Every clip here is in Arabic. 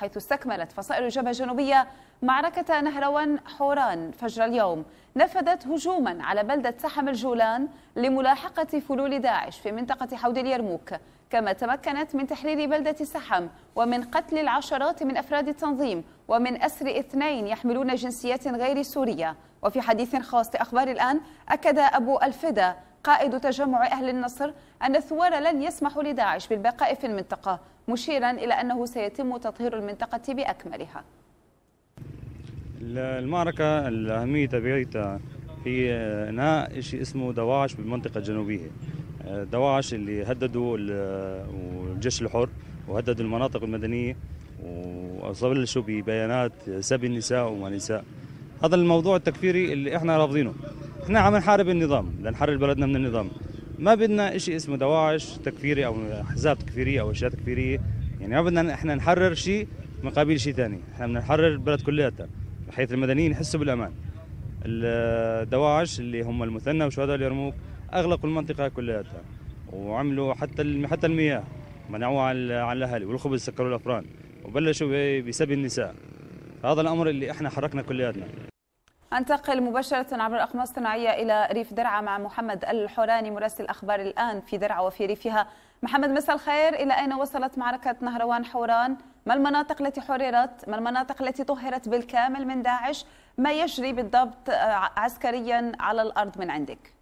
حيث استكملت فصائل الجبهة الجنوبية معركة نهروان حوران فجر اليوم نفذت هجوما على بلدة سحم الجولان لملاحقة فلول داعش في منطقة حوض اليرموك كما تمكنت من تحرير بلدة سحم ومن قتل العشرات من أفراد التنظيم ومن أسر اثنين يحملون جنسيات غير سورية وفي حديث خاص لأخبار الآن أكد أبو الفدا قائد تجمع أهل النصر أن الثوار لن يسمحوا لداعش بالبقاء في المنطقة مشيرا إلى أنه سيتم تطهير المنطقة بأكملها المعركة الأهمية تبعيتها هي إنهاء شيء اسمه دواعش بالمنطقة الجنوبية دواعش اللي هددوا الجيش الحر وهددوا المناطق المدنية وبلشوا ببيانات سب النساء وما نساء هذا الموضوع التكفيري اللي احنا رافضينه احنا عم نحارب النظام لنحرر بلدنا من النظام ما بدنا شيء اسمه دواعش تكفيري او احزاب تكفيريه او اشياء تكفيريه يعني ما بدنا احنا نحرر شيء مقابل شيء ثاني احنا بدنا نحرر البلد كلياتها بحيث المدنيين يحسوا بالامان الدواعش اللي هم المثنى وشهداء اليرموك اغلقوا المنطقه كلياتها وعملوا حتى حتى المياه منعوها على الاهالي والخبز سكروا الافران وبلشوا بسبي النساء هذا الامر اللي احنا حركنا كلياتنا انتقل مباشرة عبر الأقمار الصناعية إلى ريف درعا مع محمد الحوراني مراسل أخبار الآن في درعا وفي ريفها محمد مساء الخير إلى أين وصلت معركة نهروان حوران ما المناطق التي حررت ما المناطق التي طهرت بالكامل من داعش ما يجري بالضبط عسكريا على الأرض من عندك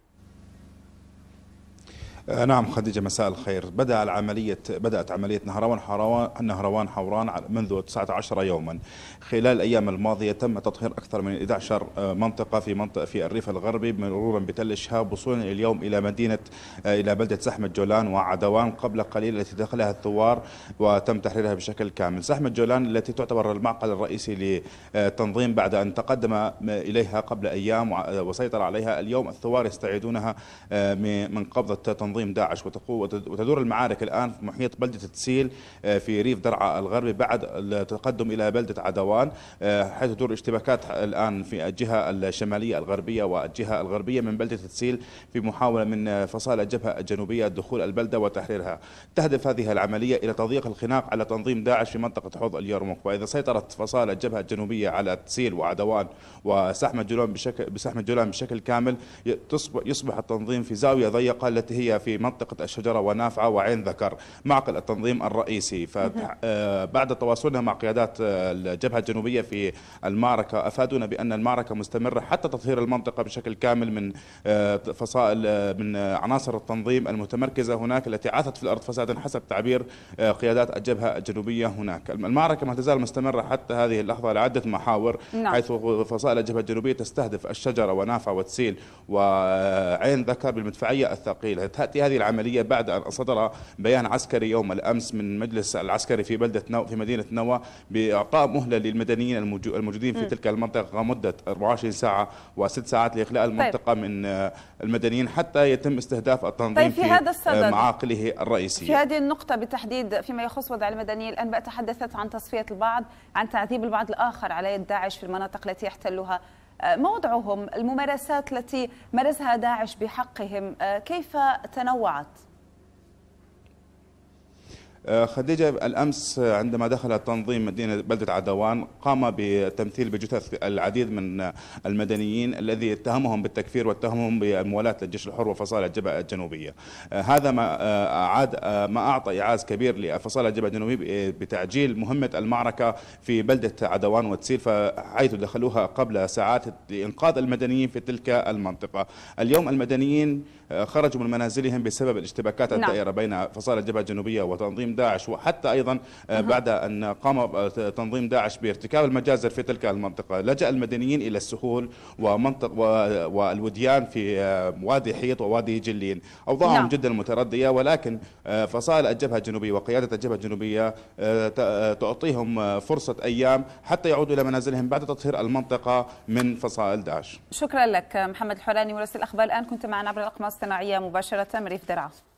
آه، نعم خديجة مساء الخير بدأ العملية بدأت عملية نهروان حوران نهروان حوران منذ 19 يوما خلال الأيام الماضية تم تطهير أكثر من 11 آه، منطقة في منطقة في الريف الغربي مرورا بتل الشهاب وصولا اليوم إلى مدينة آه، إلى بلدة سحمة جولان وعدوان قبل قليل التي دخلها الثوار وتم تحريرها بشكل كامل سحمة جولان التي تعتبر المعقل الرئيسي للتنظيم بعد أن تقدم إليها قبل أيام وسيطر عليها اليوم الثوار يستعيدونها من قبضة تنظيم تنظيم داعش وتدور المعارك الآن في محيط بلدة تسيل آه، في ريف درعا الغربي بعد التقدم إلى بلدة عدوان آه، حيث تدور اشتباكات الآن في الجهة الشمالية الغربية والجهة الغربية من بلدة تسيل في محاولة من آه، فصائل الجبهة الجنوبية دخول البلدة وتحريرها تهدف هذه العملية إلى تضييق الخناق على تنظيم داعش في منطقة حوض اليرموك وإذا سيطرت فصائل الجبهة الجنوبية على تسيل وعدوان وسحم الجولان بشكل بسحم الجولان بشكل كامل يصبح التنظيم في زاوية ضيقة التي هي في في منطقة الشجرة ونافعة وعين ذكر معقل التنظيم الرئيسي فبعد آه، تواصلنا مع قيادات آه، الجبهة الجنوبية في المعركة أفادونا بأن المعركة مستمرة حتى تطهير المنطقة بشكل كامل من آه، فصائل من عناصر التنظيم المتمركزة هناك التي عاثت في الأرض فسادا حسب تعبير قيادات الجبهة الجنوبية هناك المعركة ما تزال مستمرة حتى هذه اللحظة لعدة محاور نعم. حيث فصائل الجبهة الجنوبية تستهدف الشجرة ونافع وتسيل وعين ذكر بالمدفعية الثقيلة تأتي تأتي هذه العملية بعد أن صدر بيان عسكري يوم الأمس من مجلس العسكري في بلدة نو في مدينة نوى بإعطاء مهلة للمدنيين الموجودين في م. تلك المنطقة مدة 24 ساعه وست ساعات لإخلاء طيب. المنطقة طيب. من المدنيين حتى يتم استهداف التنظيم طيب في, في هذا الصدد آه، معاقله الرئيسية في هذه النقطة بالتحديد فيما يخص وضع المدنيين الآن تحدثت عن تصفية البعض عن تعذيب البعض الآخر على يد داعش في المناطق التي يحتلها آه، موضعهم الممارسات التي مارسها داعش بحقهم آه، كيف تنوعت؟ آه، خديجة الأمس عندما دخل تنظيم مدينة بلدة عدوان قام بتمثيل بجثث العديد من المدنيين الذي اتهمهم بالتكفير واتهمهم بالموالاة للجيش الحر وفصائل الجبهة الجنوبية آه، هذا ما آه، أعاد ما أعطى إعاز كبير لفصائل الجبهة الجنوبية بتعجيل مهمة المعركة في بلدة عدوان وتسيل حيث دخلوها قبل ساعات لإنقاذ المدنيين في تلك المنطقة اليوم المدنيين خرجوا من منازلهم بسبب الاشتباكات نعم. الدائرة بين فصائل الجبهة الجنوبية وتنظيم تنظيم داعش وحتى أيضا آه، بعد أن قام آه، تنظيم داعش بارتكاب المجازر في تلك المنطقة لجأ المدنيين إلى السهول ومنطق والوديان في آه، وادي حيط ووادي جلين أوضاعهم نعم. جدا متردية ولكن فصائل الجبهة الجنوبية وقيادة الجبهة الجنوبية تعطيهم فرصة أيام حتى يعودوا إلى منازلهم بعد تطهير المنطقة من فصائل داعش شكرا لك محمد الحوراني مراسل الأخبار الآن كنت معنا عبر الأقمار الصناعية مباشرة من ريف درعا